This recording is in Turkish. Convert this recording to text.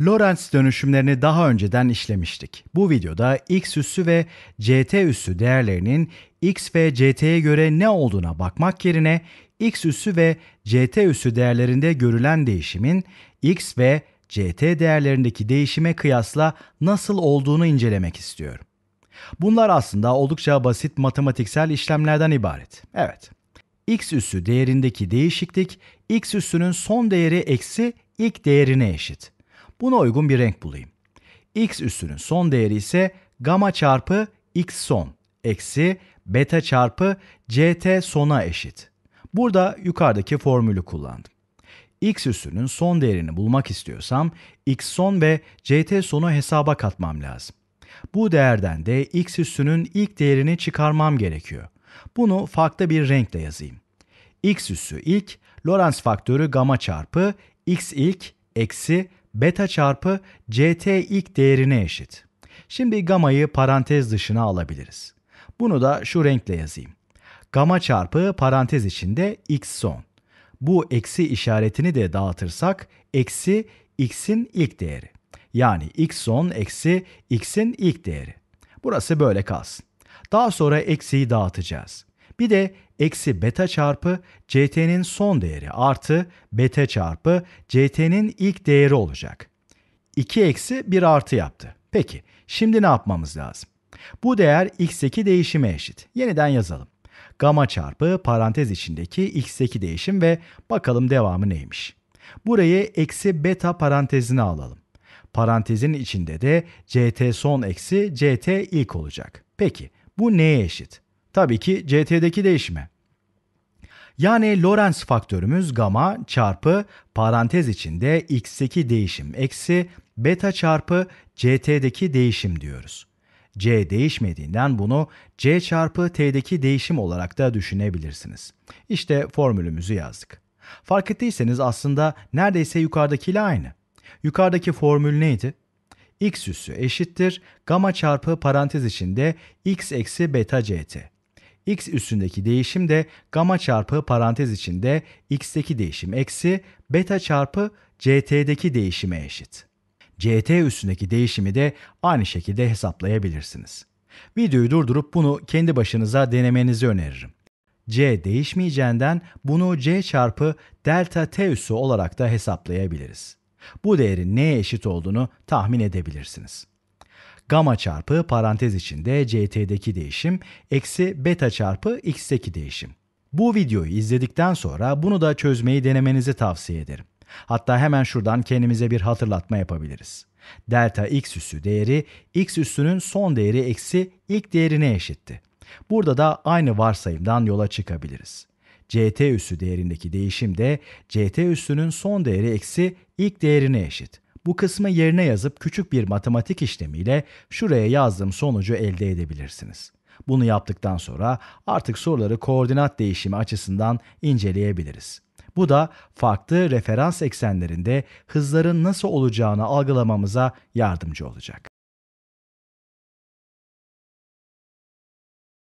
Lorentz dönüşümlerini daha önceden işlemiştik. Bu videoda x üssü ve ct üssü değerlerinin x ve ct'ye göre ne olduğuna bakmak yerine x üssü ve ct üssü değerlerinde görülen değişimin x ve ct değerlerindeki değişime kıyasla nasıl olduğunu incelemek istiyorum. Bunlar aslında oldukça basit matematiksel işlemlerden ibaret. Evet. x üssü değerindeki değişiklik x üssünün son değeri eksi ilk değerine eşit. Buna uygun bir renk bulayım. X üssünün son değeri ise gamma çarpı X son eksi beta çarpı CT sona eşit. Burada yukarıdaki formülü kullandım. X üssünün son değerini bulmak istiyorsam X son ve CT sonu hesaba katmam lazım. Bu değerden de X üssünün ilk değerini çıkarmam gerekiyor. Bunu farklı bir renkle yazayım. X üssü ilk, Lorentz faktörü gamma çarpı X ilk eksi beta çarpı ct ilk değerine eşit. Şimdi gamayı parantez dışına alabiliriz. Bunu da şu renkle yazayım. Gama çarpı parantez içinde x son. Bu eksi işaretini de dağıtırsak eksi x'in ilk değeri. Yani x son eksi x'in ilk değeri. Burası böyle kalsın. Daha sonra eksiyi dağıtacağız. Bir de eksi beta çarpı ct'nin son değeri artı beta çarpı ct'nin ilk değeri olacak. 2 eksi 1 artı yaptı. Peki şimdi ne yapmamız lazım? Bu değer x2 değişime eşit. Yeniden yazalım. Gama çarpı parantez içindeki x2 değişim ve bakalım devamı neymiş. Burayı eksi beta parantezine alalım. Parantezin içinde de ct son eksi ct ilk olacak. Peki bu neye eşit? Tabii ki CT'deki değişime. Yani Lorentz faktörümüz gamma çarpı parantez içinde x2 değişim eksi beta çarpı ct'deki değişim diyoruz. c değişmediğinden bunu c çarpı t'deki değişim olarak da düşünebilirsiniz. İşte formülümüzü yazdık. Fark ettiyseniz aslında neredeyse yukarıdakiyle aynı. Yukarıdaki formül neydi? x üssü eşittir gamma çarpı parantez içinde x eksi beta ct x üstündeki değişim de gamma çarpı parantez içinde x'teki değişim eksi beta çarpı ct'deki değişime eşit. ct üstündeki değişimi de aynı şekilde hesaplayabilirsiniz. Videoyu durdurup bunu kendi başınıza denemenizi öneririm. c değişmeyeceğinden bunu c çarpı delta t üssü olarak da hesaplayabiliriz. Bu değerin neye eşit olduğunu tahmin edebilirsiniz gamma çarpı parantez içinde ct'deki değişim eksi beta çarpı x'teki değişim. Bu videoyu izledikten sonra bunu da çözmeyi denemenizi tavsiye ederim. Hatta hemen şuradan kendimize bir hatırlatma yapabiliriz. Delta x üssü değeri x üssünün son değeri eksi ilk değerine eşitti. Burada da aynı varsayımdan yola çıkabiliriz. ct üssü değerindeki değişim de ct üssünün son değeri eksi ilk değerine eşit bu kısmı yerine yazıp küçük bir matematik işlemiyle şuraya yazdığım sonucu elde edebilirsiniz. Bunu yaptıktan sonra artık soruları koordinat değişimi açısından inceleyebiliriz. Bu da farklı referans eksenlerinde hızların nasıl olacağını algılamamıza yardımcı olacak.